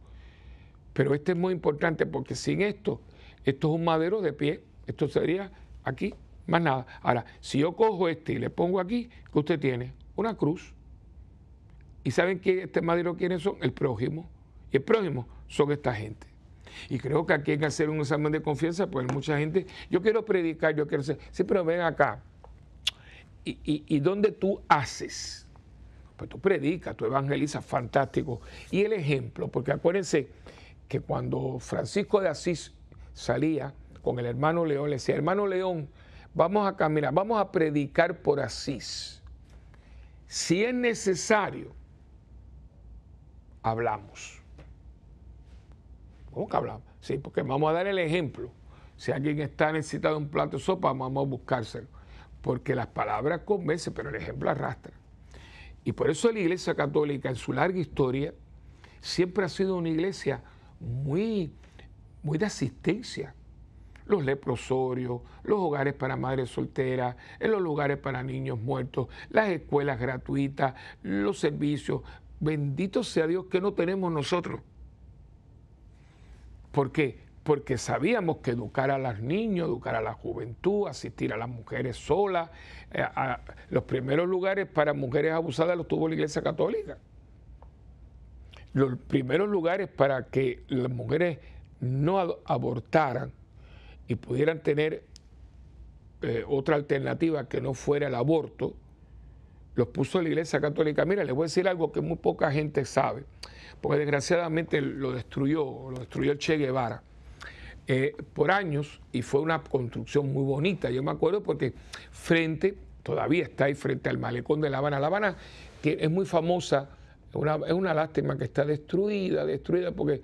Pero este es muy importante porque sin esto, esto es un madero de pie. Esto sería aquí, más nada. Ahora, si yo cojo este y le pongo aquí, ¿qué usted tiene? una cruz. ¿Y saben que este madero quiénes son? El prójimo. Y el prójimo son esta gente. Y creo que aquí hay que hacer un examen de confianza, pues mucha gente, yo quiero predicar, yo quiero ser, sí, pero ven acá. ¿Y, y dónde tú haces? Pues tú predicas, tú evangelizas, fantástico. Y el ejemplo, porque acuérdense que cuando Francisco de Asís salía con el hermano León, le decía, hermano León, vamos a caminar, vamos a predicar por Asís. Si es necesario, hablamos. ¿Cómo que hablamos? Sí, porque vamos a dar el ejemplo. Si alguien está necesitado de un plato de sopa, vamos a buscárselo. Porque las palabras convencen, pero el ejemplo arrastra. Y por eso la Iglesia Católica, en su larga historia, siempre ha sido una iglesia muy, muy de asistencia los leprosorios, los hogares para madres solteras, en los lugares para niños muertos, las escuelas gratuitas, los servicios. Bendito sea Dios que no tenemos nosotros. ¿Por qué? Porque sabíamos que educar a los niños, educar a la juventud, asistir a las mujeres solas, eh, a los primeros lugares para mujeres abusadas los tuvo la Iglesia Católica los primeros lugares para que las mujeres no abortaran y pudieran tener eh, otra alternativa que no fuera el aborto, los puso la Iglesia Católica. Mira, les voy a decir algo que muy poca gente sabe, porque desgraciadamente lo destruyó, lo destruyó el Che Guevara. Eh, por años y fue una construcción muy bonita, yo me acuerdo porque frente, todavía está ahí frente al malecón de La Habana, La Habana que es muy famosa, es una lástima que está destruida, destruida porque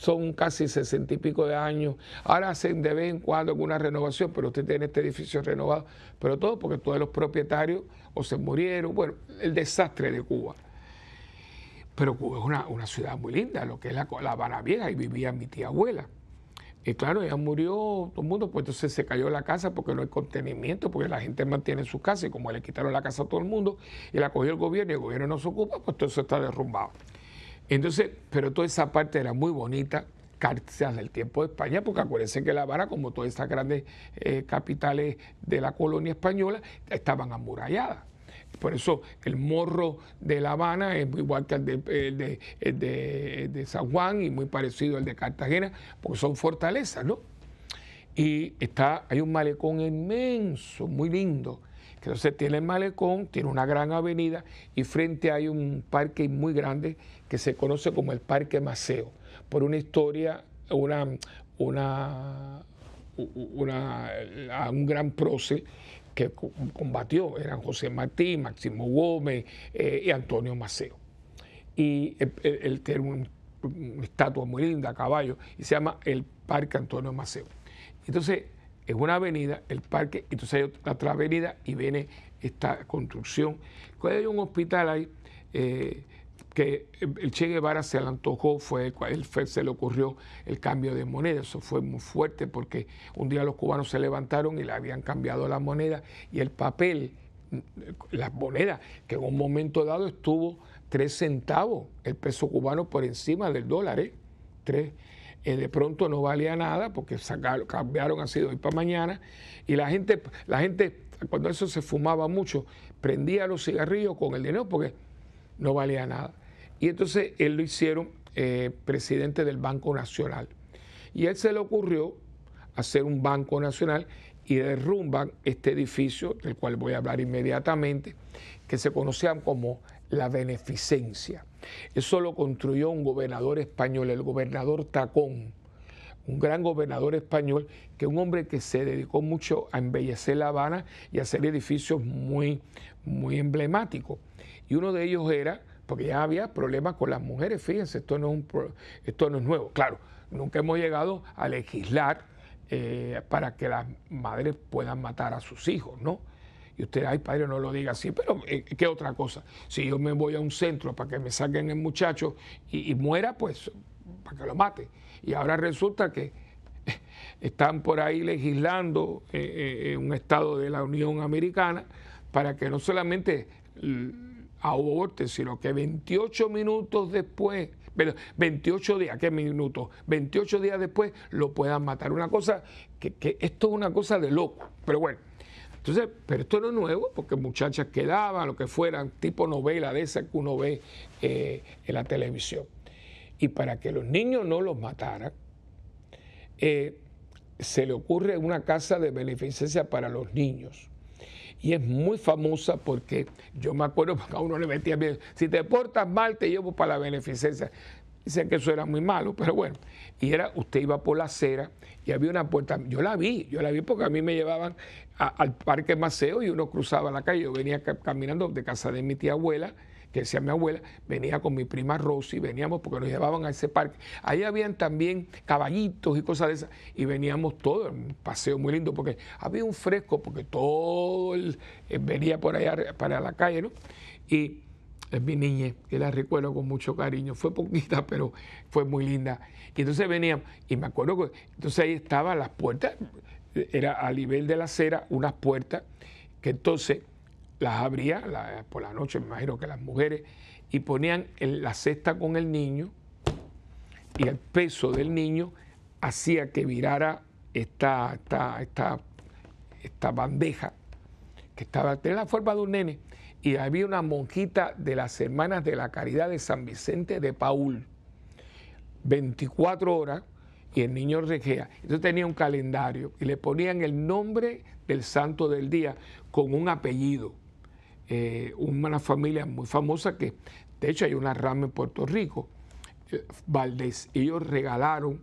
son casi sesenta y pico de años. Ahora hacen de vez en cuando alguna renovación, pero usted tiene este edificio renovado, pero todo porque todos los propietarios o se murieron, bueno, el desastre de Cuba. Pero Cuba es una, ciudad muy linda, lo que es la, Habana Vieja, y vivía mi tía abuela. Y claro, ella murió, todo el mundo, pues entonces se cayó la casa porque no hay contenimiento, porque la gente mantiene sus casa y como le quitaron la casa a todo el mundo y la cogió el gobierno y el gobierno no se ocupa, pues todo eso está derrumbado. Entonces, pero toda esa parte era muy bonita, cartas del tiempo de España, porque acuérdense que La Habana, como todas estas grandes eh, capitales de la colonia española, estaban amuralladas. Por eso el morro de La Habana es muy igual que el de, San Juan y muy parecido al de Cartagena, porque son fortalezas, ¿no? Y está, hay un malecón inmenso, muy lindo. Entonces tiene el malecón, tiene una gran avenida y frente hay un parque muy grande que se conoce como el Parque Maceo, por una historia, una, una, un gran prócer que combatió, eran José Martí, Máximo Gómez eh, y Antonio Maceo. Y él tiene una estatua muy linda a caballo y se llama el Parque Antonio Maceo. Entonces, es una avenida, el parque, entonces hay otra, avenida y viene esta construcción. Cuando hay un hospital ahí, eh, que eh, el Che Guevara se le antojó, fue, él se le ocurrió el cambio de moneda. Eso fue muy fuerte porque un día los cubanos se levantaron y le habían cambiado la moneda y el papel, mm, las monedas, que en un momento dado estuvo tres centavos el peso cubano por encima del dólar, ¿eh? Eh, de pronto no valía nada porque cambiaron así de hoy para mañana y la gente, la gente cuando eso se fumaba mucho, prendía los cigarrillos con el dinero porque no valía nada. Y entonces él lo hicieron eh, presidente del Banco Nacional. Y a él se le ocurrió hacer un Banco Nacional y derrumban este edificio, del cual voy a hablar inmediatamente, que se conocía como la beneficencia. Eso lo construyó un gobernador español, el gobernador Tacón, un gran gobernador español, que un hombre que se dedicó mucho a embellecer La Habana y a hacer edificios muy, muy emblemáticos. Y uno de ellos era porque ya había problemas con las mujeres. Fíjense, esto no es, un, esto no es nuevo. Claro, nunca hemos llegado a legislar eh, para que las madres puedan matar a sus hijos, ¿no? Y usted, ay, padre, no lo diga así, pero eh, ¿qué otra cosa? Si yo me voy a un centro para que me saquen el muchacho y, muera, pues para que lo mate. Y ahora resulta que están por ahí legislando eh, un estado de la Unión Americana para que no solamente a sino que 28 minutos después, pero 28 días, ¿qué minutos? 28 días después lo puedan matar. Una cosa que, esto es una cosa de loco, pero bueno. Entonces, pero esto no es nuevo, porque muchachas quedaban, lo que fueran, tipo novela de esa que uno ve eh, en la televisión. Y para que los niños no los mataran, eh, se le ocurre una casa de beneficencia para los niños y es muy famosa porque yo me acuerdo que a uno le metía bien, si te portas mal te llevo para la beneficencia. Dicen que eso era muy malo, pero bueno. Y era, usted iba por la acera y había una puerta. Yo la vi, yo la vi porque a mí me llevaban al Parque Maceo y uno cruzaba la calle. Yo venía caminando de casa de mi tía abuela que decía mi abuela, venía con mi prima Rosy, veníamos porque nos llevaban a ese parque. Ahí habían también caballitos y cosas de esas, y veníamos todos, un paseo muy lindo, porque había un fresco, porque todo eh, venía por allá para la calle, ¿no? Y es eh, mi niña... que la recuerdo con mucho cariño. Fue poquita, pero fue muy linda. Y entonces veníamos, y me acuerdo que entonces ahí estaban las puertas, eh, era a nivel de la acera, unas puertas, que entonces las abría por la noche, me imagino que las mujeres, y ponían en la cesta con el niño y el peso del niño hacía que virara esta, esta, esta, esta bandeja que estaba, tenía la forma de un nene. Y había una monjita de las Hermanas de la Caridad de San Vicente de Paul, 24 horas, y el niño regea. Entonces tenía un calendario y le ponían el nombre del santo del día con un apellido. Eh, una familia muy famosa que, de hecho, hay una rama en Puerto Rico, eh, Valdés. Ellos regalaron,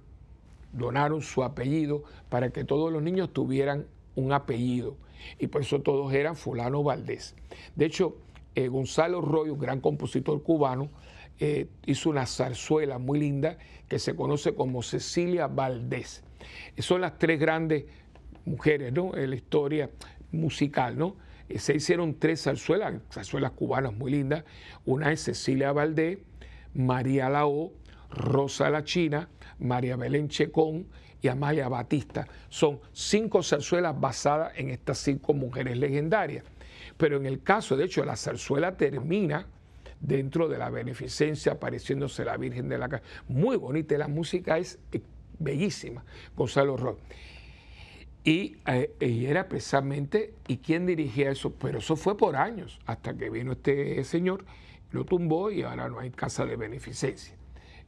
donaron su apellido para que todos los niños tuvieran un apellido. Y por eso todos eran fulano Valdés. De hecho, eh, Gonzalo Roy, un gran compositor cubano, hizo una zarzuela muy linda que se conoce como Cecilia Valdés. Son las tres grandes mujeres, En la historia musical, ¿no? Eh, se hicieron tres zarzuelas, zarzuelas cubanas muy lindas. Una es Cecilia Valdés, María Lao, Rosa la China, María Belén Checón y Amalia Batista. Son cinco zarzuelas basadas en estas cinco mujeres legendarias. Pero en el caso, de hecho, la zarzuela termina dentro de la beneficencia, apareciéndose la Virgen de la Casa. Muy bonita y la música es eh, bellísima, Gonzalo Roy. Eh, y, era precisamente, ¿y quién dirigía eso? Pero eso fue por años, hasta que vino este señor, lo tumbó y ahora no hay casa de beneficencia.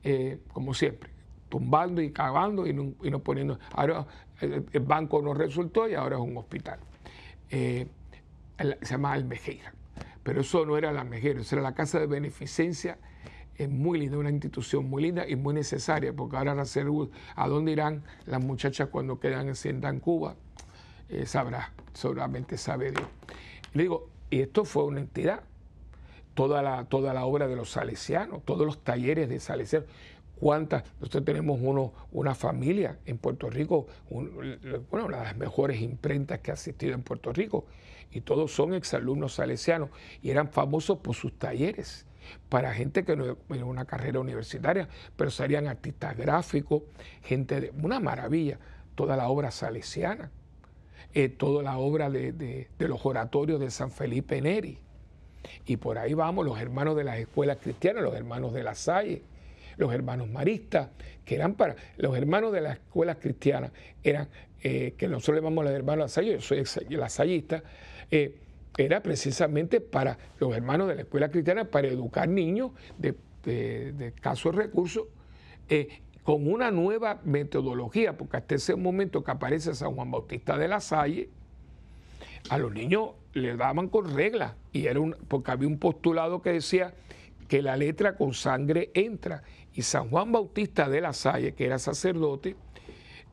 Eh, como siempre, tumbando y cavando y no, poniendo. Ahora el, banco no resultó y ahora es un hospital. Eh, se llama Almejeira. Pero eso no era la eso era la casa de beneficencia es muy linda, una institución muy linda y muy necesaria, porque ahora ¿a dónde irán las muchachas cuando quedan en Cuba? Eh, sabrá, solamente sabe Dios. digo, y esto fue una entidad, toda la, toda la obra de los salesianos, todos los talleres de salesianos. ¿Cuántas? Nosotros tenemos uno, una familia en Puerto Rico, bueno, una de las mejores imprentas que ha existido en Puerto Rico, y todos son exalumnos salesianos, y eran famosos por sus talleres para gente que no tiene una carrera universitaria, pero serían artistas gráficos, gente de una maravilla, toda la obra salesiana, eh, toda la obra de, los oratorios de San Felipe Neri. Y por ahí vamos los hermanos de las escuelas cristianas, los hermanos de la Salle, los hermanos maristas, que eran para. Los hermanos de las escuelas cristianas eran, eh, que nosotros le llamamos los hermanos de la Salle, yo soy lasallista, eh, era precisamente para los hermanos de la escuela cristiana, para educar niños de, escasos recursos, eh, con una nueva metodología, porque hasta ese momento que aparece San Juan Bautista de la Salle, a los niños le daban con reglas, y porque había un postulado que decía que la letra con sangre entra. Y San Juan Bautista de la Salle, que era sacerdote,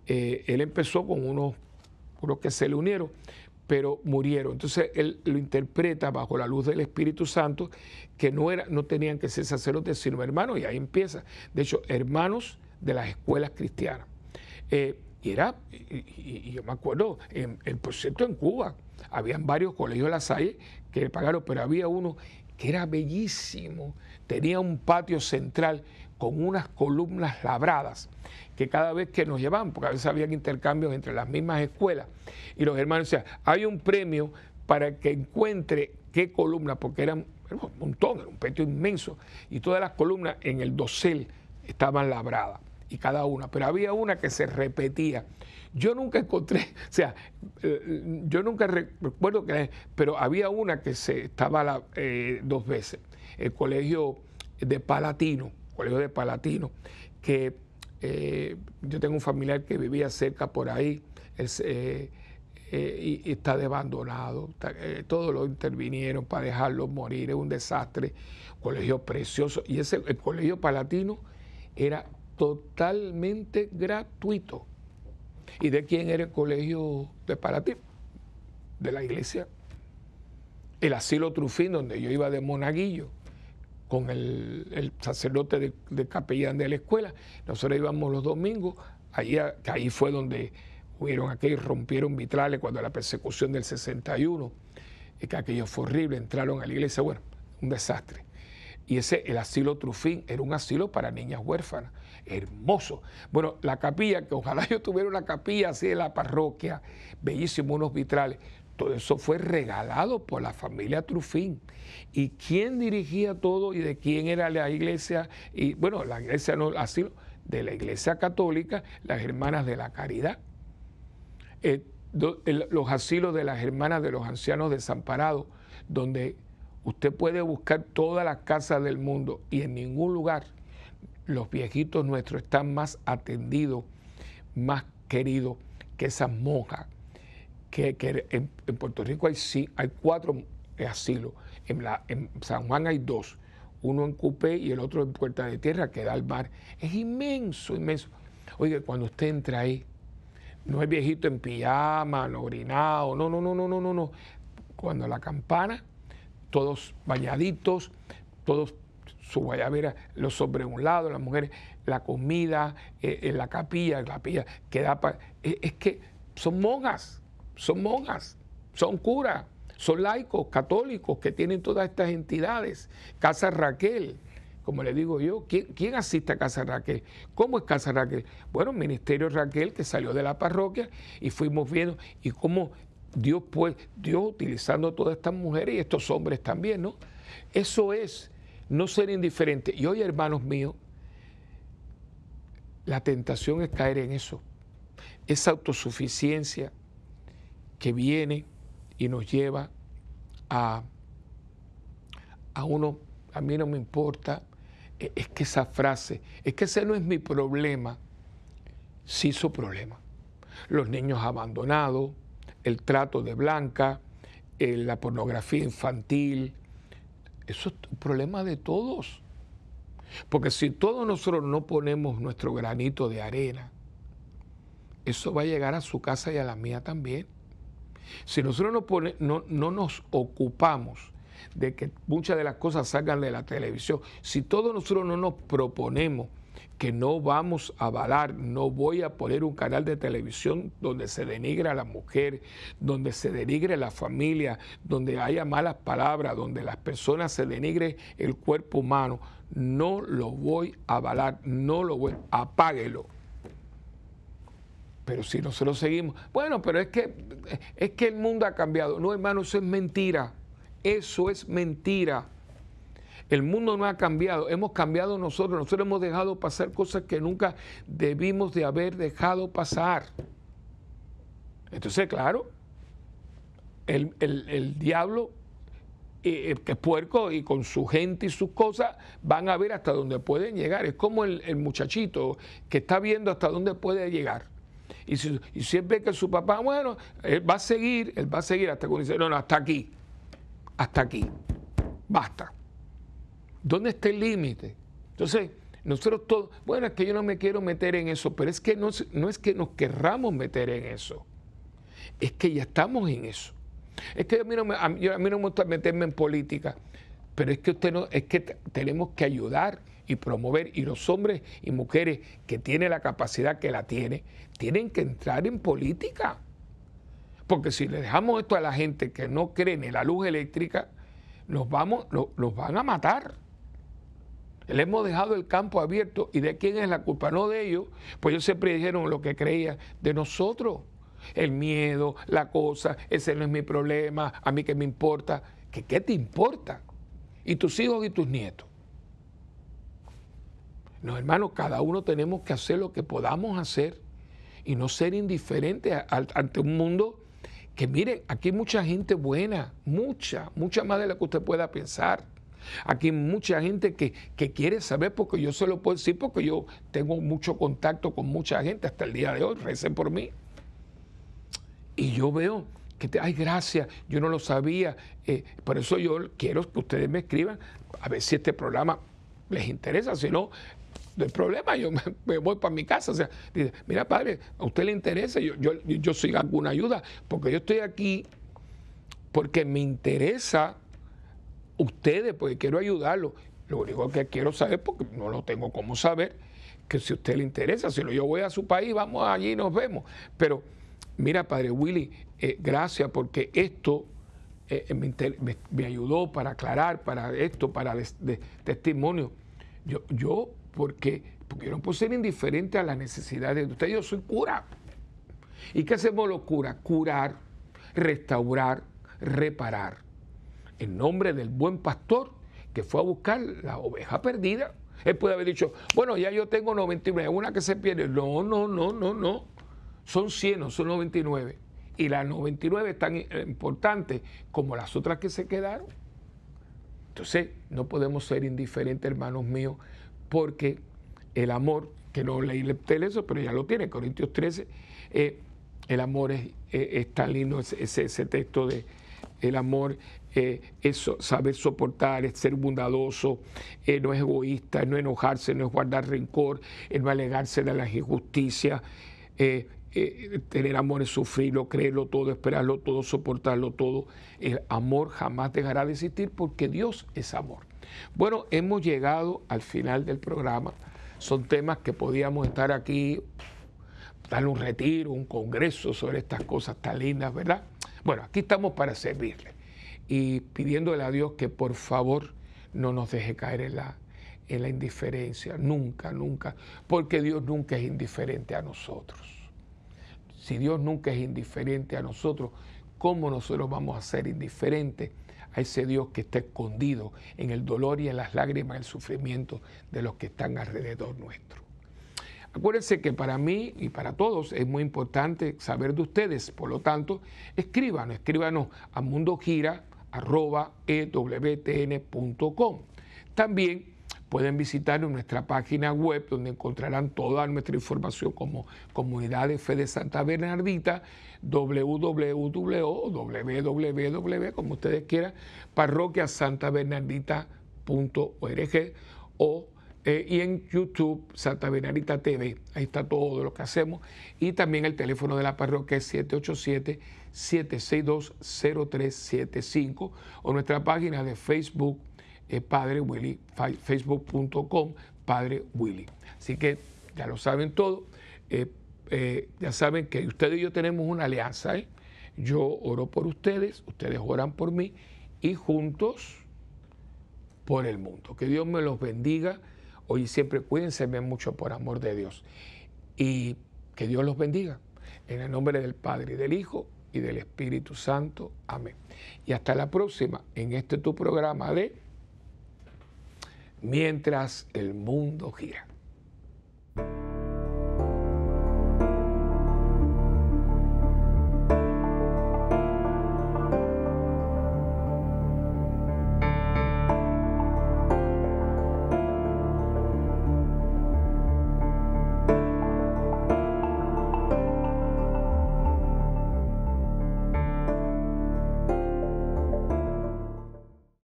eh, él empezó con unos, unos que se le unieron, pero murieron. Entonces él lo interpreta bajo la luz del Espíritu Santo, que no, era, no tenían que ser sacerdotes, sino hermanos, y ahí empieza. De hecho, hermanos de las escuelas cristianas. Eh, y era, y, yo me acuerdo, en, por cierto, en Cuba, habían varios colegios de la Salle que pagaron, pero había uno que era bellísimo, tenía un patio central con unas columnas labradas que cada vez que nos llevaban, porque a veces habían intercambios entre las mismas escuelas, y los hermanos decían, hay un premio para que encuentre qué columna, porque eran un montón, era un peto inmenso, y todas las columnas en el dosel estaban labradas, y cada una, pero había una que se repetía. Yo nunca encontré, o sea, eh, eh, yo nunca recuerdo que, pero había una que se estaba la, eh, dos veces, el colegio de Palatino Colegio de Palatino, que eh, yo tengo un familiar que vivía cerca por ahí eh, eh, y, está abandonado. todos lo intervinieron para dejarlo morir, es un desastre. Colegio precioso. Y ese, el Colegio Palatino era totalmente gratuito. ¿Y de quién era el colegio de Palatino? De la iglesia. El asilo Trufín, donde yo iba de monaguillo con el, sacerdote de, capellán de la escuela. Nosotros íbamos los domingos, ahí, ahí fue donde hubieron aquellos, rompieron vitrales cuando la persecución del 61, que aquello fue horrible, entraron a la iglesia, bueno, un desastre. Y ese, el asilo Trufín, era un asilo para niñas huérfanas, hermoso. Bueno, la capilla, que ojalá yo tuviera una capilla así de la parroquia, bellísimo, unos vitrales. Todo eso fue regalado por la familia Trufín. ¿Y quién dirigía todo y de quién era la iglesia? Y bueno, la iglesia no, así, de la iglesia católica, las hermanas de la caridad. Eh, los asilos de las hermanas de los ancianos desamparados, donde usted puede buscar todas las casas del mundo y en ningún lugar los viejitos nuestros están más atendidos, más queridos que esas monjas que, en, Puerto Rico hay, sí, hay cuatro eh, asilos, en, San Juan hay dos, uno en Cupé y el otro en Puerta de Tierra, que da al mar. Es inmenso, inmenso. Oiga, cuando usted entra ahí, no es viejito en pijama, no no, no, no, no, no, no, no. Cuando la campana, todos bañaditos, todos su guayabera, los sobre un lado, las mujeres, la comida, en eh, eh, la capilla, la capilla que da es que son monjas son monjas, son curas, son laicos, católicos que tienen todas estas entidades. Casa Raquel, como le digo yo, ¿quién, asiste a Casa Raquel? ¿Cómo es Casa Raquel? Bueno, Ministerio Raquel que salió de la parroquia y fuimos viendo y cómo Dios, pues, Dios utilizando a todas estas mujeres y estos hombres también, ¿no? Eso es no ser indiferente. Y hoy, hermanos míos, la tentación es caer en eso, esa autosuficiencia, que viene y nos lleva a, a uno, a mí no me importa, e-, es que esa frase, es que ese no es mi problema, sí su problema. Los niños abandonados, el trato de blanca, eh, la pornografía infantil, eso es problema de todos. Porque si todos nosotros no ponemos nuestro granito de arena, eso va a llegar a su casa y a la mía también. Si nosotros no, no, nos ocupamos de que muchas de las cosas salgan de la televisión, si todos nosotros no nos proponemos que no vamos a avalar, no voy a poner un canal de televisión donde se denigre a la mujer, donde se denigre la familia, donde haya malas palabras, donde las personas se denigre el cuerpo humano. No lo voy a avalar, no lo voy, apáguelo. Pero si nosotros seguimos, bueno, pero es que, es que el mundo ha cambiado. No, hermano, eso es mentira. Eso es mentira. El mundo no ha cambiado, hemos cambiado nosotros, nosotros hemos dejado pasar cosas que nunca debimos de haber dejado pasar. Entonces, claro, el, diablo, eh, eh, que es puerco, y con su gente y sus cosas, van a ver hasta dónde pueden llegar. Es como el muchachito que está viendo hasta dónde puede llegar. Y siempre que su papá, bueno, él va a seguir, él va a seguir hasta que dice, no, no, hasta aquí, hasta aquí, basta. ¿Dónde está el límite? Entonces, nosotros todos, bueno, es que yo no me quiero meter en eso, pero es que no, no es que nos querramos meter en eso, es que ya estamos en eso. Es que a mí no me, a mí no me gusta meterme en política, pero es que, usted no, es que tenemos que ayudar y promover. Y los hombres y mujeres que tienen la capacidad que la tienen, tienen que entrar en política. Porque si le dejamos esto a la gente que no cree en la luz eléctrica, los, vamos, los, van a matar. Le hemos dejado el campo abierto. ¿Y de quién es la culpa? No de ellos. Pues ellos siempre dijeron lo que creían de nosotros. El miedo, la cosa, ese no es mi problema, a mí que me importa. ¿Qué, qué te importa? Y tus hijos y tus nietos. No, hermano, cada uno tenemos que hacer lo que podamos hacer y no ser indiferente ante un mundo que, miren, aquí hay mucha gente buena, mucha, mucha más de la que usted pueda pensar. Aquí hay mucha gente que, quiere saber, porque yo se lo puedo decir, porque yo tengo mucho contacto con mucha gente hasta el día de hoy, recen por mí. Y yo veo que, te, ay, gracias, yo no lo sabía. Eh, por eso yo quiero que ustedes me escriban a ver si este programa les interesa, si no, no hay problema, yo me, voy para mi casa. O sea, dice, mira padre, a usted le interesa, yo, yo, yo soy alguna ayuda, porque yo estoy aquí porque me interesa ustedes, porque quiero ayudarlos. Lo único que quiero saber, porque no lo tengo como saber, que si a usted le interesa, si yo voy a su país, vamos allí y nos vemos. Pero mira, padre Willy, eh, gracias porque esto eh, eh, me, ayudó para aclarar, para esto, para el testimonio. Yo, yo porque no puedo ser indiferente a las necesidades de ustedes. Yo soy cura. ¿Y qué hacemos los curas? Curar, restaurar, reparar. En nombre del buen pastor que fue a buscar la oveja perdida. Él puede haber dicho, bueno, ya yo tengo 99, una que se pierde. No, no, no, no, no. Son 100, son 99. Y las 99 es tan importante como las otras que se quedaron. Entonces, no podemos ser indiferentes, hermanos míos, porque el amor, que no leí eso, pero ya lo tiene, Corintios 13, eh, el amor es, eh, lindo, ese, texto de el amor eh, es saber soportar, es ser bondadoso, no es egoísta, es no enojarse, no es guardar rencor, es no alegarse de las injusticias. tener amor es sufrirlo, creerlo todo, esperarlo todo, soportarlo todo. El amor jamás dejará de existir porque Dios es amor. Bueno, hemos llegado al final del programa. Son temas que podíamos estar aquí, darle un retiro, un congreso sobre estas cosas tan lindas, ¿verdad? Bueno, aquí estamos para servirle y pidiéndole a Dios que por favor no nos deje caer en la, indiferencia, nunca, nunca, porque Dios nunca es indiferente a nosotros. Si Dios nunca es indiferente a nosotros, ¿cómo nosotros vamos a ser indiferentes? a ese Dios que está escondido en el dolor y en las lágrimas, el sufrimiento de los que están alrededor nuestro. Acuérdense que para mí y para todos es muy importante saber de ustedes, por lo tanto, escríbanos, escríbanos a mundogira.com. E También pueden visitar en nuestra página web donde encontrarán toda nuestra información como Comunidad de Fe de Santa Bernardita, www, como ustedes quieran, parroquiasantabernardita.org o eh, y en YouTube, Santa Bernardita TV. Ahí está todo lo que hacemos. Y también el teléfono de la parroquia es 787-762-0375 o nuestra página de Facebook eh, Padre Willy, facebook.com Padre Willy. Así que ya lo saben todo. Eh, eh, ya saben que ustedes y yo tenemos una alianza. ¿eh? Yo oro por ustedes, ustedes oran por mí y juntos por el mundo. Que Dios me los bendiga. Hoy siempre cuídense mucho por amor de Dios. Y que Dios los bendiga. En el nombre del Padre y del Hijo y del Espíritu Santo. Amén. Y hasta la próxima en este tu programa de mientras el mundo gira.